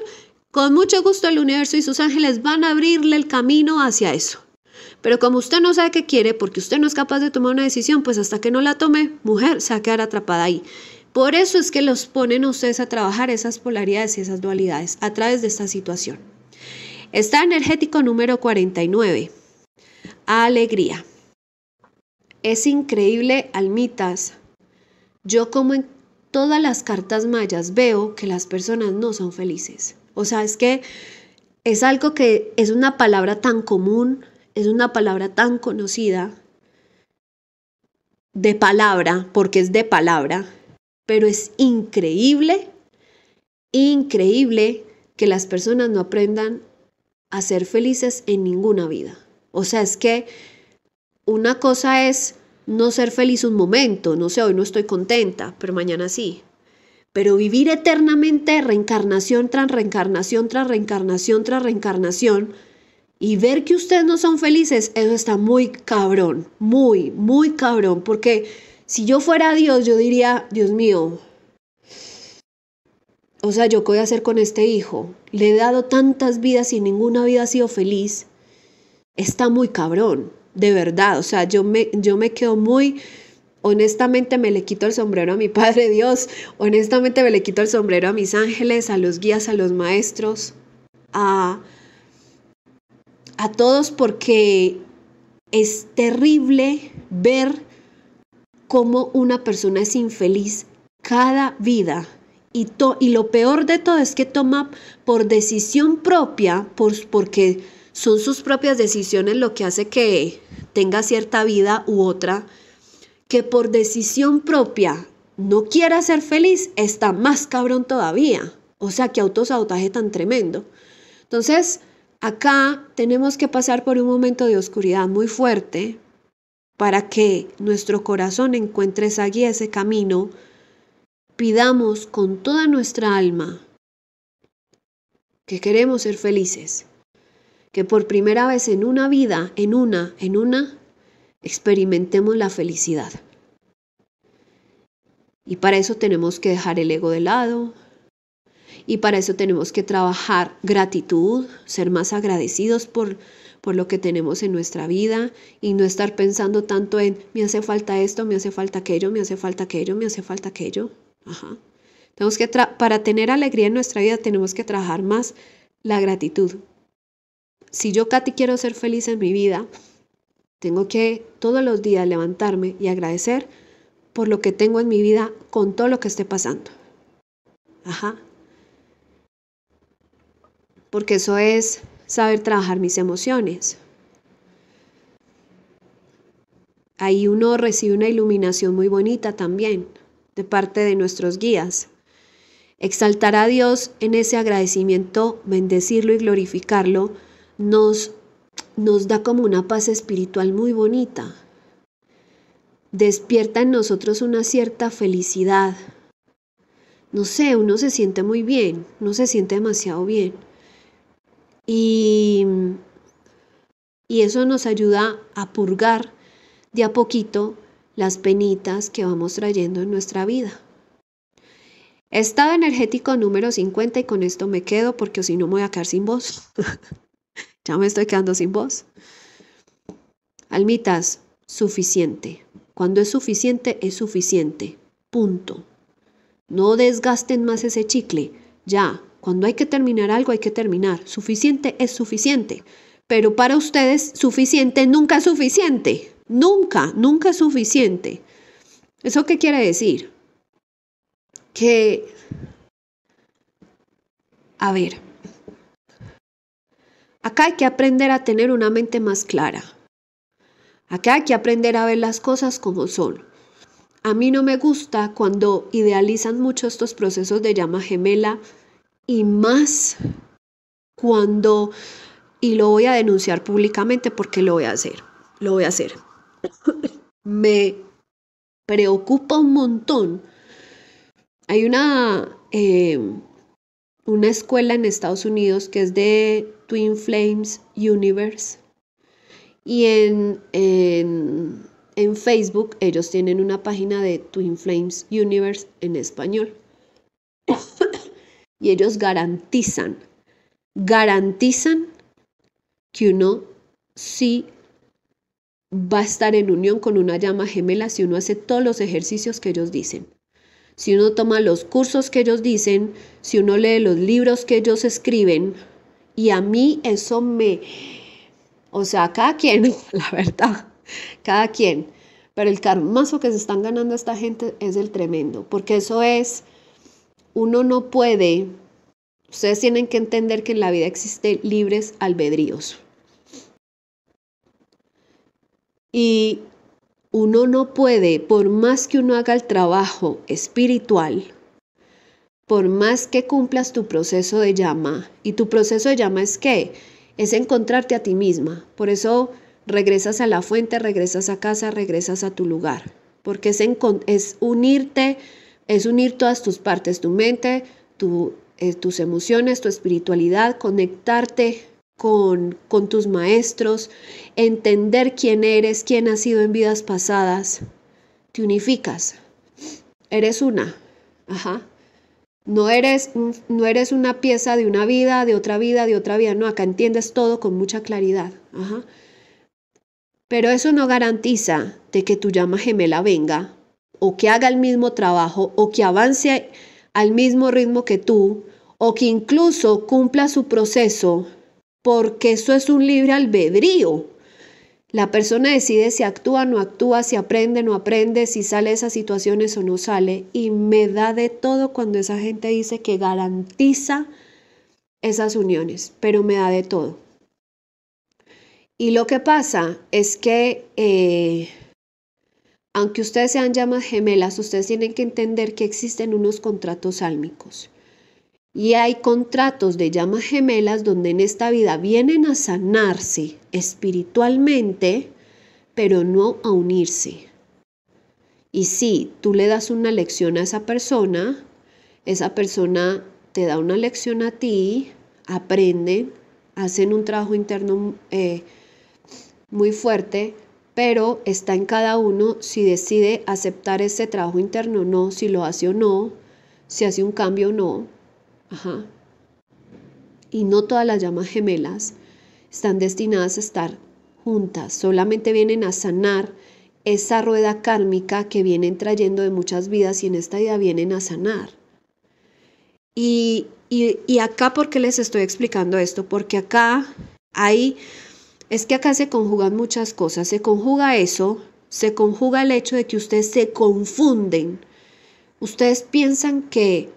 con mucho gusto el universo y sus ángeles van a abrirle el camino hacia eso. Pero como usted no sabe qué quiere, porque usted no es capaz de tomar una decisión, pues hasta que no la tome, mujer, se va a quedar atrapada ahí. Por eso es que los ponen ustedes a trabajar esas polaridades y esas dualidades a través de esta situación. Está energético número 49. Alegría. Es increíble, almitas. Yo como en todas las cartas mayas veo que las personas no son felices. O sea, es que es algo que es una palabra tan común, es una palabra tan conocida, de palabra, porque es de palabra, pero es increíble, increíble que las personas no aprendan a ser felices en ninguna vida. O sea, es que una cosa es no ser feliz un momento, no sé, hoy no estoy contenta, pero mañana sí, pero vivir eternamente reencarnación tras reencarnación tras reencarnación tras reencarnación y ver que ustedes no son felices, eso está muy cabrón, muy, muy cabrón. Porque si yo fuera Dios, yo diría, Dios mío, o sea, yo qué voy a hacer con este hijo. Le he dado tantas vidas y ninguna vida ha sido feliz. Está muy cabrón, de verdad. O sea, yo me, yo me quedo muy Honestamente me le quito el sombrero a mi Padre Dios. Honestamente me le quito el sombrero a mis ángeles, a los guías, a los maestros, a, a todos porque es terrible ver cómo una persona es infeliz cada vida. Y, y lo peor de todo es que toma por decisión propia, porque son sus propias decisiones lo que hace que tenga cierta vida u otra que por decisión propia no quiera ser feliz está más cabrón todavía. O sea, que autosabotaje tan tremendo. Entonces, acá tenemos que pasar por un momento de oscuridad muy fuerte para que nuestro corazón encuentre esa guía, ese camino. Pidamos con toda nuestra alma que queremos ser felices, que por primera vez en una vida, en una, en una, experimentemos la felicidad. Y para eso tenemos que dejar el ego de lado. Y para eso tenemos que trabajar gratitud, ser más agradecidos por, lo que tenemos en nuestra vida y no estar pensando tanto en me hace falta esto, me hace falta aquello, me hace falta aquello, me hace falta aquello. Tenemos que para tener alegría en nuestra vida tenemos que trabajar más la gratitud. Si yo, Katy, quiero ser feliz en mi vida, tengo que todos los días levantarme y agradecer por lo que tengo en mi vida con todo lo que esté pasando. Ajá. Porque eso es saber trabajar mis emociones. Ahí uno recibe una iluminación muy bonita también de parte de nuestros guías. Exaltar a Dios en ese agradecimiento, bendecirlo y glorificarlo, nos nos da como una paz espiritual muy bonita. Despierta en nosotros una cierta felicidad. No sé, uno se siente muy bien, no se siente demasiado bien. Y, y eso nos ayuda a purgar de a poquito las penitas que vamos trayendo en nuestra vida. Estado energético número 50 y con esto me quedo porque si no me voy a quedar sin voz. Ya me estoy quedando sin voz. Almitas, suficiente. Cuando es suficiente, es suficiente. Punto. No desgasten más ese chicle. Ya, cuando hay que terminar algo, hay que terminar. Suficiente es suficiente. Pero para ustedes, suficiente nunca es suficiente. Nunca, nunca es suficiente. ¿Eso qué quiere decir? Que... A ver. Acá hay que aprender a tener una mente más clara. Acá hay que aprender a ver las cosas como son. A mí no me gusta cuando idealizan mucho estos procesos de llama gemela y más cuando, y lo voy a denunciar públicamente porque lo voy a hacer, lo voy a hacer. me preocupa un montón. Hay una, eh, una escuela en Estados Unidos que es de Twin Flames Universe. Y en, en, Facebook ellos tienen una página de Twin Flames Universe en español. y ellos garantizan, garantizan que uno sí va a estar en unión con una llama gemela si uno hace todos los ejercicios que ellos dicen. Si uno toma los cursos que ellos dicen, si uno lee los libros que ellos escriben, y a mí eso me, o sea, cada quien, la verdad, cada quien. Pero el carmazo que se están ganando esta gente es el tremendo, porque eso es, uno no puede, ustedes tienen que entender que en la vida existen libres albedríos. Y uno no puede, por más que uno haga el trabajo espiritual, por más que cumplas tu proceso de llama, y tu proceso de llama es qué? Es encontrarte a ti misma. Por eso regresas a la fuente, regresas a casa, regresas a tu lugar, porque es, unirte, es unir todas tus partes, tu mente, eh, tus emociones, tu espiritualidad, conectarte con, con tus maestros, entender quién eres, quién has sido en vidas pasadas. Te unificas. Eres una. Ajá no eres, una pieza de una vida, de otra vida, de otra vida. No, acá entiendes todo con mucha claridad. Ajá. Pero eso no garantiza de que tu llama gemela venga o que haga el mismo trabajo o que avance al mismo ritmo que tú o que incluso cumpla su proceso porque eso es un libre albedrío. La persona decide si actúa o no actúa, si aprende o no aprende, si sale de esas situaciones o no sale. Y me da de todo cuando esa gente dice que garantiza esas uniones, pero me da de todo. Y lo que pasa es que eh, aunque ustedes sean llamas gemelas, ustedes tienen que entender que existen unos contratos álmicos. Y hay contratos de llamas gemelas donde en esta vida vienen a sanarse espiritualmente, pero no a unirse. Y si tú le das una lección a esa persona, esa persona te da una lección a ti, aprende, hacen un trabajo interno eh, muy fuerte, pero está en cada uno si decide aceptar ese trabajo interno o no, si lo hace o no, si hace un cambio o no. Y no todas las llamas gemelas están destinadas a estar juntas, solamente vienen a sanar esa rueda kármica que vienen trayendo de muchas vidas y en esta vida vienen a sanar. Y, y, y acá, ¿por qué les estoy explicando esto? Porque acá hay, es que acá se conjugan muchas cosas, se conjuga eso, se conjuga el hecho de que ustedes se confunden. Ustedes piensan que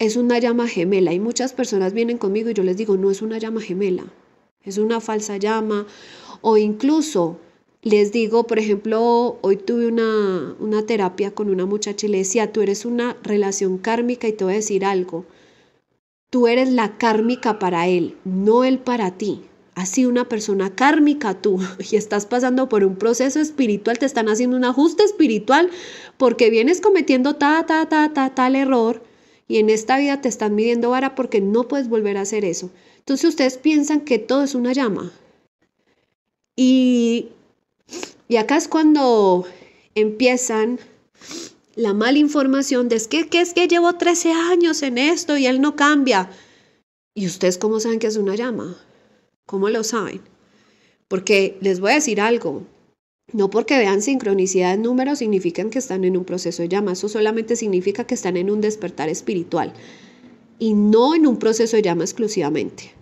es una llama gemela. Y muchas personas vienen conmigo y yo les digo, no es una llama gemela, es una falsa llama. O incluso les digo, por ejemplo, hoy tuve una, una terapia con una muchacha y le decía, tú eres una relación kármica y te voy a decir algo. Tú eres la kármica para él, no él para ti. así una persona kármica tú y estás pasando por un proceso espiritual, te están haciendo un ajuste espiritual porque vienes cometiendo tal tal tal tal error y en esta vida te están midiendo vara porque no puedes volver a hacer eso. Entonces ustedes piensan que todo es una llama. Y, y acá es cuando empiezan la mala información de que, que es que llevo 13 años en esto y él no cambia. ¿Y ustedes cómo saben que es una llama? ¿Cómo lo saben? Porque les voy a decir algo, no porque vean sincronicidad en números significan que están en un proceso de llama, eso solamente significa que están en un despertar espiritual y no en un proceso de llama exclusivamente.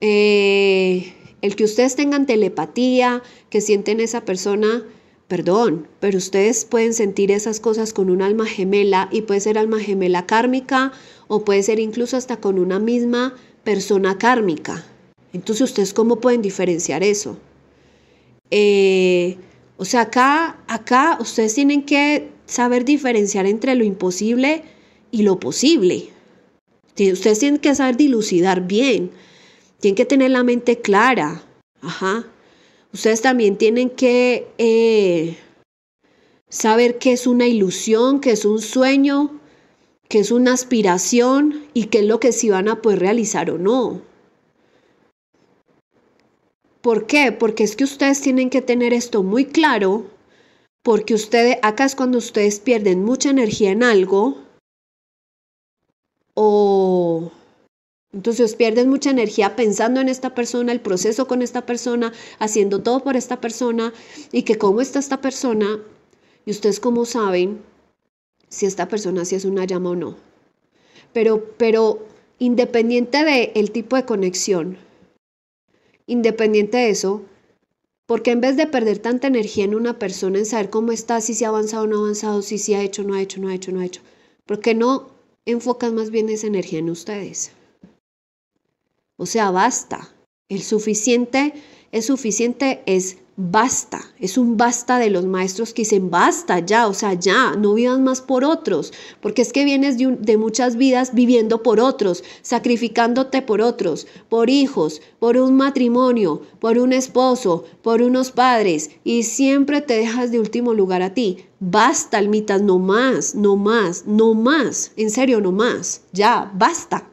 Eh, el que ustedes tengan telepatía, que sienten esa persona, perdón, pero ustedes pueden sentir esas cosas con un alma gemela y puede ser alma gemela kármica o puede ser incluso hasta con una misma persona kármica. Entonces ustedes cómo pueden diferenciar eso? Eh, o sea, acá, acá ustedes tienen que saber diferenciar entre lo imposible y lo posible. Ustedes tienen que saber dilucidar bien. Tienen que tener la mente clara. Ajá. Ustedes también tienen que eh, saber qué es una ilusión, qué es un sueño, qué es una aspiración y qué es lo que sí van a poder realizar o no. ¿Por qué? Porque es que ustedes tienen que tener esto muy claro, porque ustedes, acá es cuando ustedes pierden mucha energía en algo, o entonces pierden mucha energía pensando en esta persona, el proceso con esta persona, haciendo todo por esta persona, y que cómo está esta persona, y ustedes cómo saben si esta persona si es una llama o no. Pero, pero independiente del el tipo de conexión, Independiente de eso, porque en vez de perder tanta energía en una persona, en saber cómo está, si se ha avanzado o no ha avanzado, si se ha hecho no ha hecho, no ha hecho, no ha hecho, porque no enfocas más bien esa energía en ustedes? O sea, basta. El suficiente es suficiente, es basta, es un basta de los maestros que dicen basta ya, o sea, ya, no vivas más por otros, porque es que vienes de, muchas vidas viviendo por otros, sacrificándote por otros, por hijos, por un matrimonio, por un esposo, por unos padres, y siempre te dejas de último lugar a ti. Basta, almitas, no más, no más, no más, en serio, no más, ya, basta.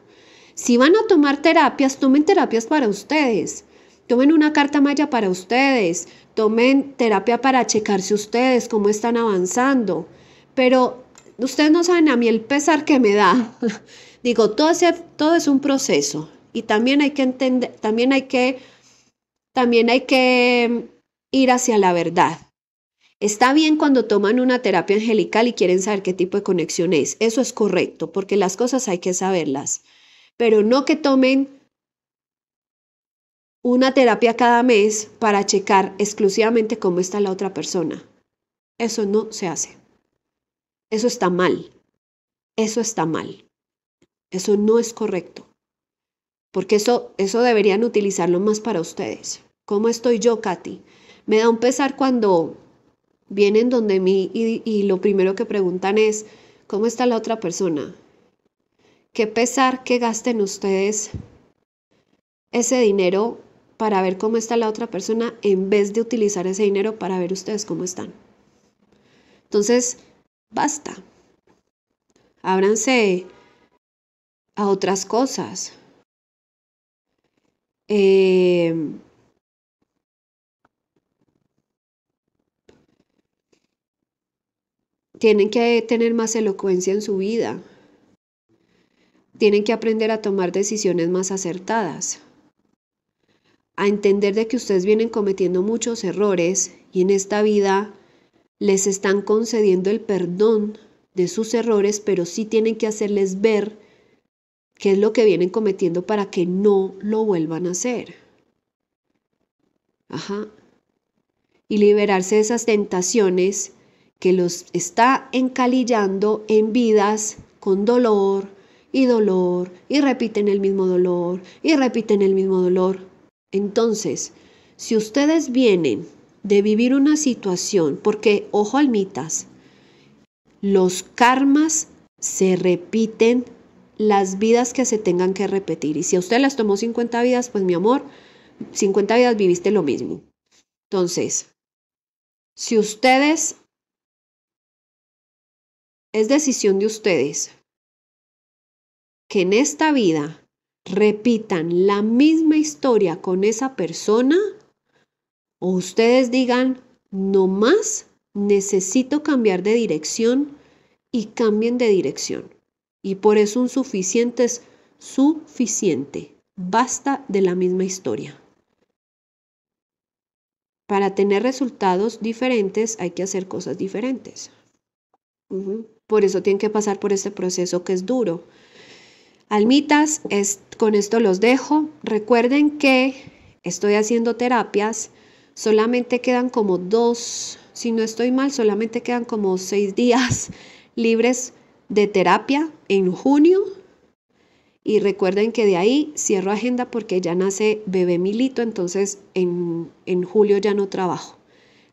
Si van a tomar terapias, tomen terapias para ustedes Tomen una carta malla para ustedes, tomen terapia para checarse ustedes, cómo están avanzando. Pero ustedes no saben a mí el pesar que me da. Digo, todo, todo es un proceso y también hay que entender, también hay que, también hay que mm, ir hacia la verdad. Está bien cuando toman una terapia angelical y quieren saber qué tipo de conexión es. Eso es correcto, porque las cosas hay que saberlas. Pero no que tomen una terapia cada mes para checar exclusivamente cómo está la otra persona. Eso no se hace. Eso está mal. Eso está mal. Eso no es correcto. Porque eso, eso deberían utilizarlo más para ustedes. ¿Cómo estoy yo, Katy? Me da un pesar cuando vienen donde mí y, y lo primero que preguntan es, ¿cómo está la otra persona? Qué pesar que gasten ustedes ese dinero para ver cómo está la otra persona en vez de utilizar ese dinero para ver ustedes cómo están. Entonces, basta. Ábranse a otras cosas. Eh, tienen que tener más elocuencia en su vida. Tienen que aprender a tomar decisiones más acertadas a entender de que ustedes vienen cometiendo muchos errores y en esta vida les están concediendo el perdón de sus errores, pero sí tienen que hacerles ver qué es lo que vienen cometiendo para que no lo vuelvan a hacer. Ajá. Y liberarse de esas tentaciones que los está encalillando en vidas con dolor y dolor y repiten el mismo dolor y repiten el mismo dolor entonces, si ustedes vienen de vivir una situación, porque, ojo almitas, los karmas se repiten las vidas que se tengan que repetir. Y si a usted las tomó 50 vidas, pues mi amor, 50 vidas viviste lo mismo. Entonces, si ustedes, es decisión de ustedes que en esta vida repitan la misma historia con esa persona o ustedes digan, no más, necesito cambiar de dirección y cambien de dirección. Y por eso un suficiente es suficiente. Basta de la misma historia. Para tener resultados diferentes hay que hacer cosas diferentes. Por eso tienen que pasar por este proceso que es duro. Almitas, con esto los dejo. Recuerden que estoy haciendo terapias, solamente quedan como dos, si no estoy mal, solamente quedan como seis días libres de terapia en junio. Y recuerden que de ahí cierro agenda porque ya nace bebé Milito, entonces en, en julio ya no trabajo.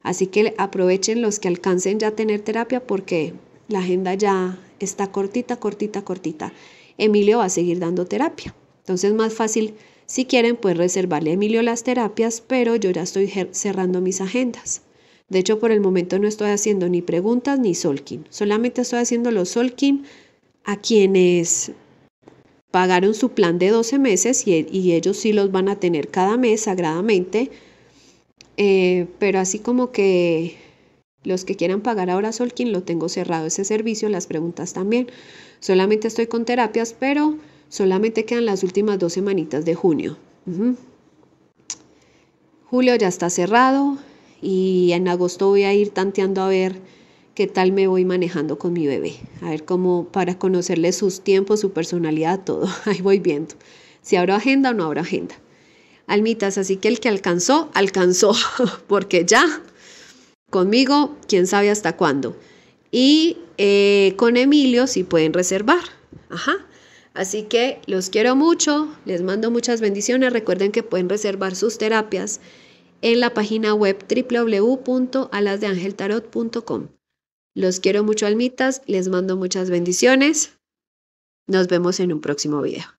Así que aprovechen los que alcancen ya a tener terapia porque la agenda ya está cortita, cortita, cortita. Emilio va a seguir dando terapia. Entonces más fácil, si quieren, pues reservarle a Emilio las terapias, pero yo ya estoy cerrando mis agendas. De hecho, por el momento no estoy haciendo ni preguntas ni solking. Solamente estoy haciendo los solking a quienes pagaron su plan de 12 meses y, ellos sí los van a tener cada mes sagradamente. Eh, pero así como que los que quieran pagar ahora solkin lo tengo cerrado ese servicio, las preguntas también. Solamente estoy con terapias, pero solamente quedan las últimas dos semanitas de junio. Julio ya está cerrado y en agosto voy a ir tanteando a ver qué tal me voy manejando con mi bebé, a ver cómo para conocerle sus tiempos, su personalidad, todo. Ahí voy viendo si habrá agenda o no habrá agenda. Almitas, así que el que alcanzó, alcanzó, porque ya conmigo, quién sabe hasta cuándo. Y eh, con Emilio si pueden reservar. Ajá. Así que los quiero mucho, les mando muchas bendiciones. Recuerden que pueden reservar sus terapias en la página web www.alasdeangeltarot.com. Los quiero mucho, almitas, les mando muchas bendiciones. Nos vemos en un próximo video.